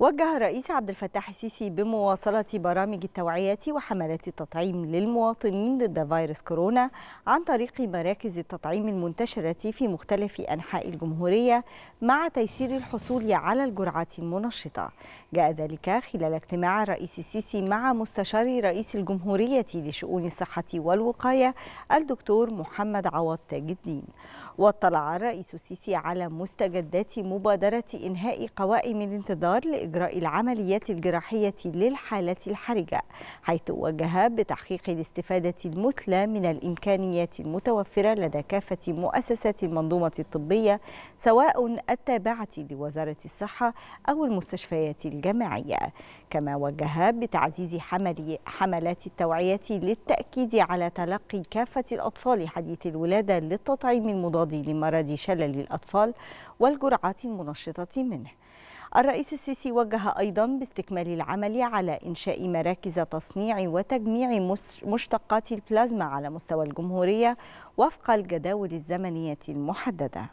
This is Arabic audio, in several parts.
وجه الرئيس عبد الفتاح السيسي بمواصلة برامج التوعية وحملات التطعيم للمواطنين ضد فيروس كورونا عن طريق مراكز التطعيم المنتشرة في مختلف أنحاء الجمهورية مع تيسير الحصول على الجرعات المنشطة جاء ذلك خلال اجتماع الرئيس السيسي مع مستشار رئيس الجمهورية لشؤون الصحة والوقاية الدكتور محمد عوض تاج الدين واطلع الرئيس السيسي على مستجدات مبادرة إنهاء قوائم الانتظار إجراء العمليات الجراحية للحالة الحرجة حيث وجه بتحقيق الاستفادة المثلى من الإمكانيات المتوفرة لدى كافة مؤسسات المنظومة الطبية سواء التابعة لوزارة الصحة أو المستشفيات الجامعية كما وجه بتعزيز حملات التوعية للتأكيد على تلقي كافة الأطفال حديث الولادة للتطعيم المضاد لمرض شلل الأطفال والجرعات المنشطة منه الرئيس السيسي وجه أيضا باستكمال العمل على إنشاء مراكز تصنيع وتجميع مشتقات البلازما على مستوى الجمهورية وفق الجداول الزمنية المحددة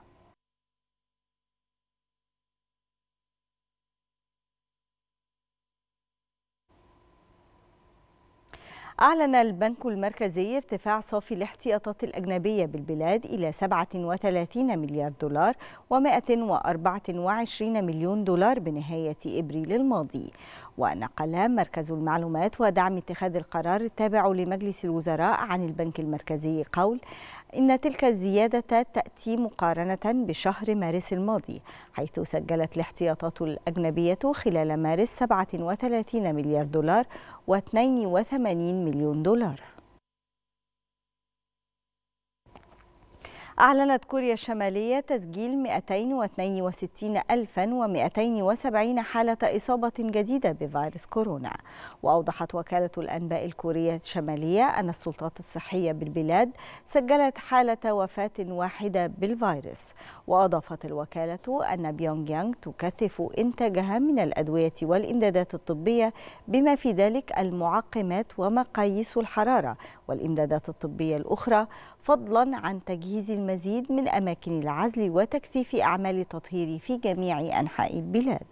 أعلن البنك المركزي ارتفاع صافي الاحتياطات الأجنبية بالبلاد إلى 37 مليار دولار و124 مليون دولار بنهاية إبريل الماضي ونقل مركز المعلومات ودعم اتخاذ القرار التابع لمجلس الوزراء عن البنك المركزي قول إن تلك الزيادة تأتي مقارنة بشهر مارس الماضي حيث سجلت الاحتياطات الأجنبية خلال مارس 37 مليار دولار و82 millón dólares. أعلنت كوريا الشمالية تسجيل 262270 حالة إصابة جديدة بفيروس كورونا وأوضحت وكالة الأنباء الكورية الشمالية أن السلطات الصحية بالبلاد سجلت حالة وفاة واحدة بالفيروس وأضافت الوكالة أن بيونج يانغ تكثف إنتاجها من الأدوية والإمدادات الطبية بما في ذلك المعقمات ومقاييس الحرارة والإمدادات الطبية الأخرى فضلا عن تجهيز المزيد من أماكن العزل وتكثيف أعمال التطهير في جميع أنحاء البلاد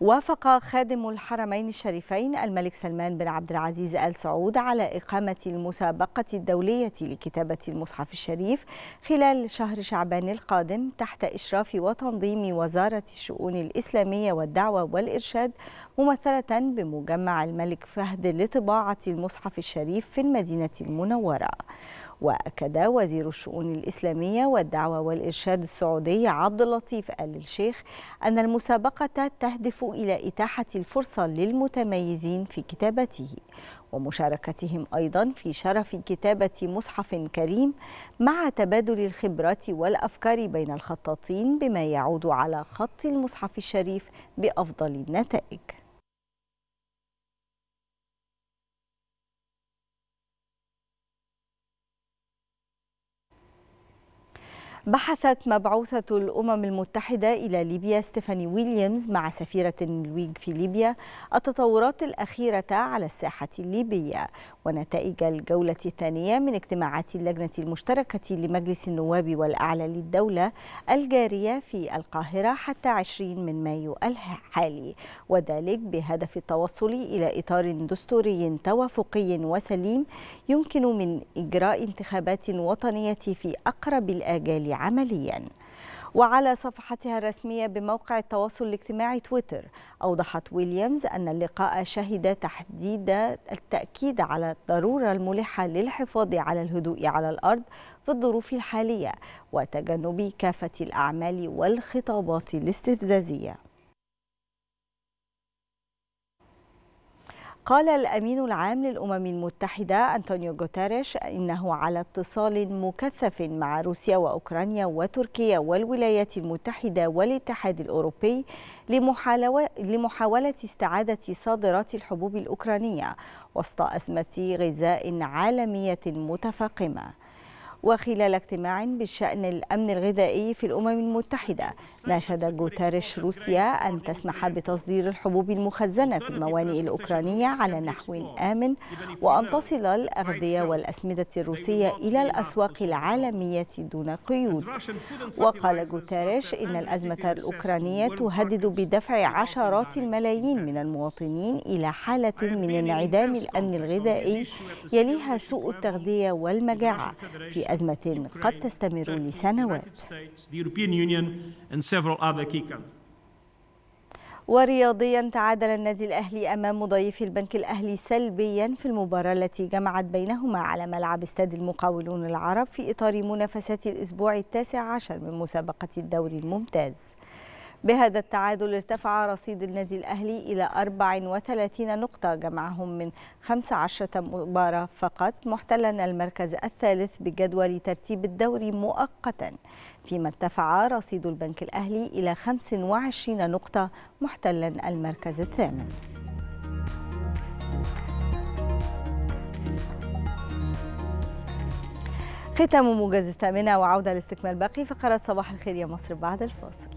وافق خادم الحرمين الشريفين الملك سلمان بن عبد العزيز آل سعود على إقامة المسابقة الدولية لكتابة المصحف الشريف خلال شهر شعبان القادم تحت إشراف وتنظيم وزارة الشؤون الإسلامية والدعوة والإرشاد ممثلة بمجمع الملك فهد لطباعة المصحف الشريف في المدينة المنورة واكد وزير الشؤون الاسلاميه والدعوه والارشاد السعودي عبد اللطيف ال الشيخ ان المسابقه تهدف الى اتاحه الفرصه للمتميزين في كتابته ومشاركتهم ايضا في شرف كتابه مصحف كريم مع تبادل الخبرات والافكار بين الخطاطين بما يعود على خط المصحف الشريف بافضل النتائج بحثت مبعوثة الأمم المتحدة إلى ليبيا ستيفاني ويليامز مع سفيرة النرويج في ليبيا التطورات الأخيرة على الساحة الليبية ونتائج الجولة الثانية من اجتماعات اللجنة المشتركة لمجلس النواب والأعلى للدولة الجارية في القاهرة حتى 20 من مايو الحالي وذلك بهدف التوصل إلى إطار دستوري توافقي وسليم يمكن من إجراء انتخابات وطنية في أقرب الآجال عملياً وعلى صفحتها الرسمية بموقع التواصل الاجتماعي تويتر أوضحت ويليامز أن اللقاء شهد تحديد التأكيد على الضرورة الملحة للحفاظ على الهدوء على الأرض في الظروف الحالية وتجنب كافة الأعمال والخطابات الاستفزازية قال الأمين العام للأمم المتحدة أنطونيو غوتاريش إنه على اتصال مكثف مع روسيا وأوكرانيا وتركيا والولايات المتحدة والاتحاد الأوروبي لمحاولة استعادة صادرات الحبوب الأوكرانية وسط أزمة غذاء عالمية متفاقمة وخلال اجتماع بشأن الأمن الغذائي في الأمم المتحدة ناشد جوتاريش روسيا أن تسمح بتصدير الحبوب المخزنة في الموانئ الأوكرانية على نحو آمن وأن تصل الأغذية والأسمدة الروسية إلى الأسواق العالمية دون قيود وقال جوتاريش إن الأزمة الأوكرانية تهدد بدفع عشرات الملايين من المواطنين إلى حالة من انعدام الأمن الغذائي يليها سوء التغذية والمجاعة في أزمة قد تستمر لسنوات ورياضيا تعادل النادي الأهلي أمام مضيف البنك الأهلي سلبيا في المباراة التي جمعت بينهما على ملعب استاد المقاولون العرب في إطار منافسات الأسبوع التاسع عشر من مسابقة الدوري الممتاز بهذا التعادل ارتفع رصيد النادي الأهلي إلى 34 نقطة جمعهم من 15 مباراة فقط محتلا المركز الثالث بجدول ترتيب الدوري مؤقتا فيما ارتفع رصيد البنك الأهلي إلى 25 نقطة محتلا المركز الثامن ختام موجز الثامنة وعودة لاستكمال باقي فقرات صباح الخير يا مصر بعد الفاصل